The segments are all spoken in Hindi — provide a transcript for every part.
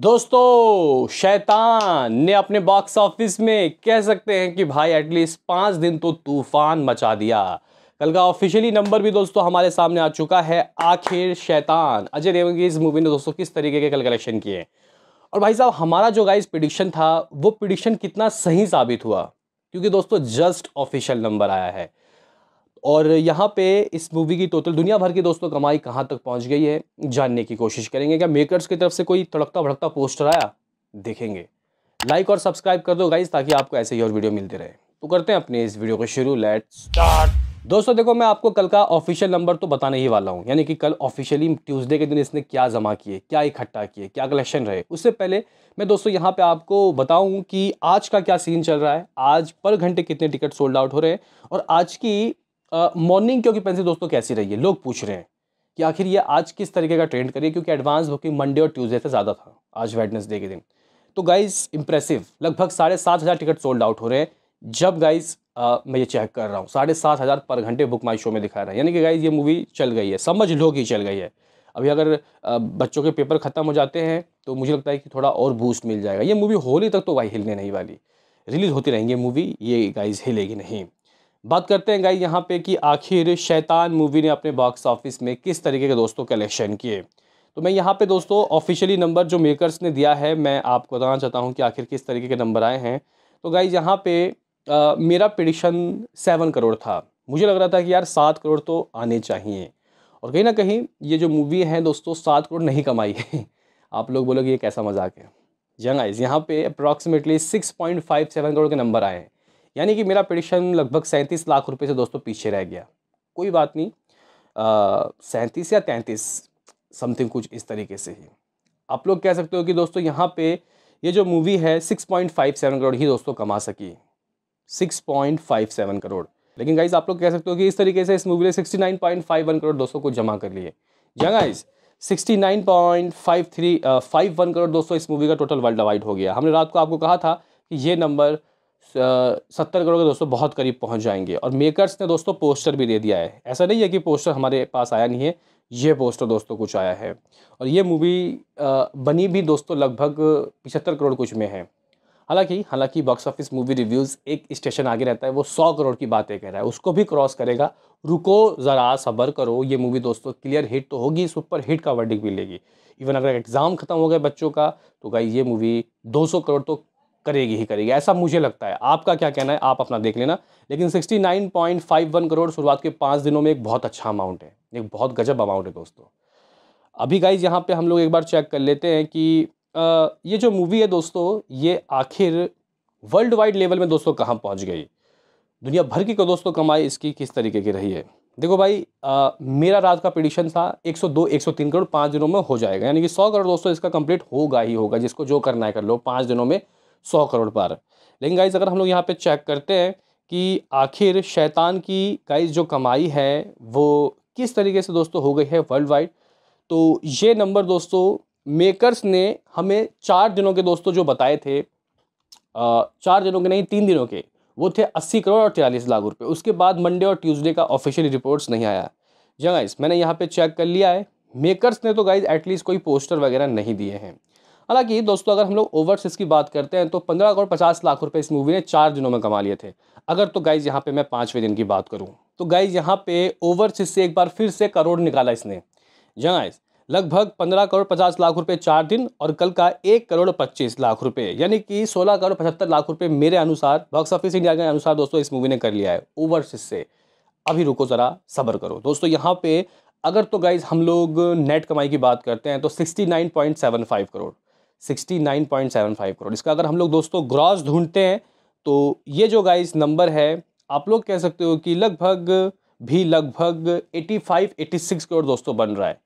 दोस्तों शैतान ने अपने बॉक्स ऑफिस में कह सकते हैं कि भाई एटलीस्ट पाँच दिन तो तूफान मचा दिया कल का ऑफिशियली नंबर भी दोस्तों हमारे सामने आ चुका है आखिर शैतान अजय देवन की इस मूवी ने दोस्तों किस तरीके के कल कलेक्शन किए और भाई साहब हमारा जो गाइस प्रिडिक्शन था वो प्रिडिक्शन कितना सही साबित हुआ क्योंकि दोस्तों जस्ट ऑफिशियल नंबर आया है और यहाँ पे इस मूवी की टोटल दुनिया भर की दोस्तों कमाई कहाँ तक पहुँच गई है जानने की कोशिश करेंगे क्या मेकर्स की तरफ से कोई तड़कता भड़कता पोस्टर आया देखेंगे लाइक और सब्सक्राइब कर दो गाइज ताकि आपको ऐसे ही और वीडियो मिलते रहे तो करते हैं अपने इस वीडियो को शुरू लेट स्टार्ट दोस्तों देखो मैं आपको कल का ऑफिशियल नंबर तो बताने ही वाला हूँ यानी कि कल ऑफिशियली ट्यूसडे के दिन इसने क्या जमा किए क्या इकट्ठा किए क्या कलेक्शन रहे उससे पहले मैं दोस्तों यहाँ पे आपको बताऊँ कि आज का क्या सीन चल रहा है आज पर घंटे कितने टिकट सोल्ड आउट हो रहे हैं और आज की मॉर्निंग की ऑक्यूपेंसी दोस्तों कैसी रही है लोग पूछ रहे हैं कि आखिर ये आज किस तरीके का ट्रेंड करिए क्योंकि एडवांस बुकिंग मंडे और ट्यूज़डे से ज़्यादा था आज वेडनेसडे के दिन तो गाइज इंप्रेसिव लगभग साढ़े सात हज़ार टिकट सोल्ड आउट हो रहे हैं जब गाइज़ मैं ये चेक कर रहा हूँ साढ़े सात हज़ार पर घंटे बुक माई शो में दिखा रहा है यानी कि गाइज़ ये मूवी चल गई है समझ लो कि चल गई है अभी अगर बच्चों के पेपर ख़त्म हो जाते हैं तो मुझे लगता है कि थोड़ा और बूस्ट मिल जाएगा ये मूवी होली तक तो भाई हिलने नहीं वाली रिलीज़ होती रहेंगी मूवी ये गाइज हिलेगी नहीं बात करते हैं गाई यहाँ पे कि आखिर शैतान मूवी ने अपने बॉक्स ऑफिस में किस तरीके के दोस्तों कलेक्शन किए तो मैं यहाँ पे दोस्तों ऑफिशियली नंबर जो मेकर्स ने दिया है मैं आपको बताना चाहता हूँ कि आखिर किस तरीके के नंबर आए हैं तो गाई यहाँ पे आ, मेरा प्रडिक्शन सेवन करोड़ था मुझे लग रहा था कि यार सात करोड़ तो आने चाहिए और कहीं ना कहीं ये जो मूवी है दोस्तों सात करोड़ नहीं कमाई है आप लोग बोलोगे ये कैसा मजाक है जंग आइज यहाँ पे approximately six point five seven crore के नंबर आए हैं यानी कि मेरा प्रडिक्शन लगभग सैंतीस लाख रुपये से दोस्तों पीछे रह गया कोई बात नहीं सैंतीस या तैंतीस समथिंग कुछ इस तरीके से ही आप लोग कह सकते हो कि दोस्तों यहाँ पे ये जो मूवी है six point five seven crore ही दोस्तों कमा सकी six point five seven crore लेकिन गाइज आप लोग कह सकते हो कि इस तरीके से इस मूवी ने sixty nine point five one crore दोस्तों को जमा कर लिए जहाँ guys sixty nine point five three five one crore दोस्तों इस मूवी का टोटल वर्ल्ड वाइड हो गया हमने रात को आपको कहा था कि ये नंबर सत्तर करोड़ के दोस्तों बहुत करीब पहुंच जाएंगे और मेकर्स ने दोस्तों पोस्टर भी दे दिया है ऐसा नहीं है कि पोस्टर हमारे पास आया नहीं है ये पोस्टर दोस्तों कुछ आया है और ये मूवी बनी भी दोस्तों लगभग पिछहत्तर करोड़ कुछ में है हालांकि हालांकि बॉक्स ऑफिस मूवी रिव्यूज़ एक स्टेशन आगे रहता है वो सौ करोड़ की बातें कह रहा है उसको भी क्रॉस करेगा रुको ज़रा सब्र करो ये मूवी दोस्तों क्लियर हिट तो होगी सुपर हिट का वर्डिक भी लेगी इवन अगर एग्ज़ाम ख़त्म हो गए बच्चों का तो गाई ये मूवी 200 करोड़ तो करेगी ही करेगी ऐसा मुझे लगता है आपका क्या कहना है आप अपना देख लेना लेकिन 69.51 करोड़ शुरुआत के पाँच दिनों में एक बहुत अच्छा अमाउंट है एक बहुत गजब अमाउंट है दोस्तों अभी गाइज यहाँ पे हम लोग एक बार चेक कर लेते हैं कि आ, ये जो मूवी है दोस्तों ये आखिर वर्ल्ड वाइड लेवल में दोस्तों कहाँ पहुँच गई दुनिया भर की को दोस्तों कमाई इसकी किस तरीके की रही है देखो भाई आ, मेरा रात का पिटिशन था 102 103 करोड़ पाँच दिनों में हो जाएगा यानी कि 100 करोड़ दोस्तों इसका कंप्लीट होगा ही होगा जिसको जो करना है कर लो पाँच दिनों में सौ करोड़ पार लेकिन गाइज़ अगर हम लोग यहाँ पे चेक करते हैं कि आखिर शैतान की गाइज़ जो कमाई है वो किस तरीके से दोस्तों हो गई है वर्ल्ड वाइड तो ये नंबर दोस्तों मेकर्स ने हमें चार दिनों के दोस्तों जो बताए थे चार दिनों के नहीं तीन दिनों के वो थे अस्सी करोड़ और तिरालीस लाख रुपये उसके बाद मंडे और ट्यूज़डे का ऑफिशियल रिपोर्ट्स नहीं आया जी गाइज़ मैंने यहाँ पर चेक कर लिया है मेकर्स ने तो गाइज एटलीस्ट कोई पोस्टर वगैरह नहीं दिए हैं हालांकि दोस्तों अगर हम लोग ओवरसीज की बात करते हैं तो पंद्रह करोड़ पचास लाख रुपए इस मूवी ने चार दिनों में कमा लिए थे अगर तो गाइज यहाँ पे मैं पाँचवें दिन की बात करूँ तो गाइज यहाँ पे ओवरसीज से एक बार फिर से करोड़ निकाला इसने यहाँ लगभग पंद्रह करोड़ पचास लाख रुपए चार दिन और कल का एक करोड़ पच्चीस लाख रुपए यानी कि सोलह करोड़ पचहत्तर लाख रुपए मेरे अनुसार बॉक्स ऑफिस इंडिया के अनुसार दोस्तों इस मूवी ने कर लिया है ओवरसीज से अभी रुको ज़रा सब्र करो दोस्तों यहाँ पे अगर तो गाइज हम लोग नेट कमाई की बात करते हैं तो फाइव करोड़ 69.75 करोड़ इसका अगर हम लोग दोस्तों ग्रॉस ढूंढते हैं तो ये जो गाइस नंबर है आप लोग कह सकते हो कि लगभग भी लगभग 85 86 करोड़ दोस्तों बन रहा है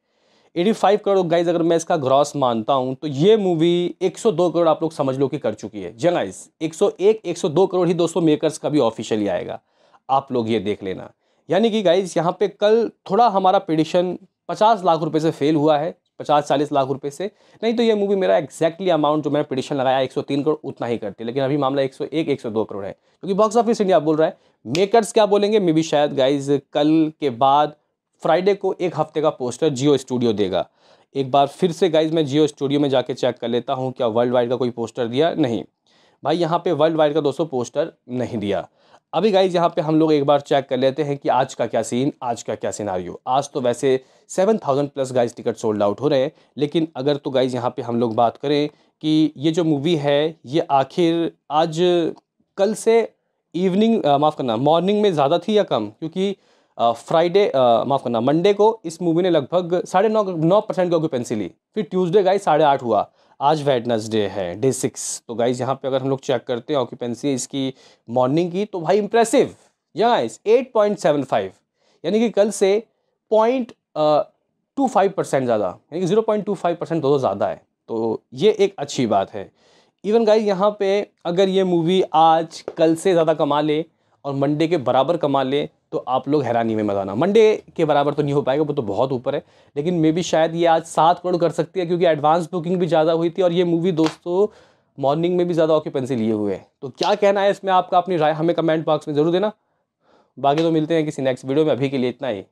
85 करोड़ गाइज अगर मैं इसका ग्रॉस मानता हूँ तो ये मूवी 102 करोड़ आप लोग समझ लो कि कर चुकी है जी गाइज 101 102 करोड़ ही दोस्तों मेकर्स का भी ऑफिशियली आएगा आप लोग ये देख लेना यानी कि गाइज यहाँ पर कल थोड़ा हमारा पिटिशन पचास लाख रुपये से फेल हुआ है पचास चालीस लाख रुपए से नहीं तो ये मूवी मेरा एक्जैक्टली अमाउंट जो मैंने पिटिशन लगाया 103 करोड़ उतना ही करती है लेकिन अभी मामला 101 102 करोड़ है क्योंकि बॉक्स ऑफिस इंडिया बोल रहा है मेकर्स क्या बोलेंगे मे बी शायद गाइज कल के बाद फ्राइडे को एक हफ्ते का पोस्टर जियो स्टूडियो देगा एक बार फिर से गाइज मैं जियो स्टूडियो में जाके चेक कर लेता हूँ क्या वर्ल्ड वाइड का कोई पोस्टर दिया नहीं भाई यहाँ पे वर्ल्ड वाइड का दोस्तों पोस्टर नहीं दिया अभी गाइज यहाँ पे हम लोग एक बार चेक कर लेते हैं कि आज का क्या सीन आज का क्या सिनारियो आज तो वैसे seven thousand plus guys ticket sold out हो रहे हैं लेकिन अगर तो गाइज यहाँ पे हम लोग बात करें कि ये जो मूवी है ये आखिर आज कल से इवनिंग माफ़ करना मॉर्निंग में ज़्यादा थी या कम क्योंकि फ्राइडे माफ़ करना मंडे को इस मूवी ने लगभग साढ़े नौ नौ परसेंट की ऑक्यूपेंसी ली फिर ट्यूसडे गाइस साढ़े आठ हुआ आज वेडनसडे है डे सिक्स तो गाइज यहाँ पे अगर हम लोग चेक करते हैं ऑक्यूपेंसी इसकी मॉर्निंग की तो भाई impressive yes eight point seven five यानी कि कल से पॉइंट टू फाइव परसेंट ज़्यादा यानी कि zero point two five percent दो ज़्यादा है तो ये एक अच्छी बात है इवन गाइज यहाँ पे अगर ये मूवी आज कल से ज़्यादा कमा ले और मंडे के बराबर कमा लें तो आप लोग हैरानी में मजाना आना मंडे के बराबर तो नहीं हो पाएगा वो तो बहुत ऊपर है लेकिन मे भी शायद ये आज सात करोड़ कर सकती है क्योंकि एडवांस बुकिंग भी ज़्यादा हुई थी और ये मूवी दोस्तों मॉर्निंग में भी ज़्यादा ऑक्यूपेंसी लिए हुए हैं तो क्या कहना है इसमें आपका अपनी राय हमें कमेंट बॉक्स में ज़रूर देना बाकी तो मिलते हैं किसी नेक्स्ट वीडियो में अभी के लिए इतना ही